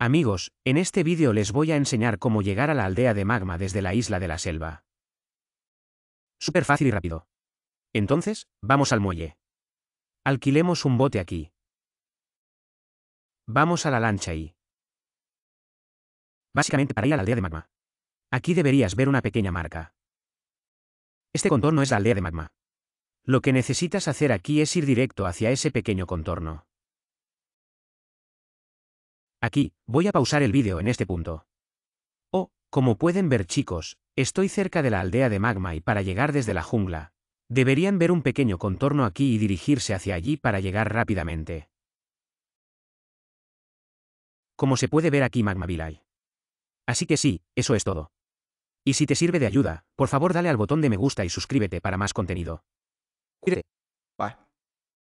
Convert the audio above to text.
Amigos, en este vídeo les voy a enseñar cómo llegar a la aldea de magma desde la isla de la selva. Súper fácil y rápido. Entonces, vamos al muelle. Alquilemos un bote aquí. Vamos a la lancha y... Básicamente para ir a la aldea de magma. Aquí deberías ver una pequeña marca. Este contorno es la aldea de magma. Lo que necesitas hacer aquí es ir directo hacia ese pequeño contorno. Aquí, voy a pausar el vídeo en este punto. Oh, como pueden ver chicos, estoy cerca de la aldea de Magma y para llegar desde la jungla, deberían ver un pequeño contorno aquí y dirigirse hacia allí para llegar rápidamente. Como se puede ver aquí Magma Village. Así que sí, eso es todo. Y si te sirve de ayuda, por favor dale al botón de me gusta y suscríbete para más contenido.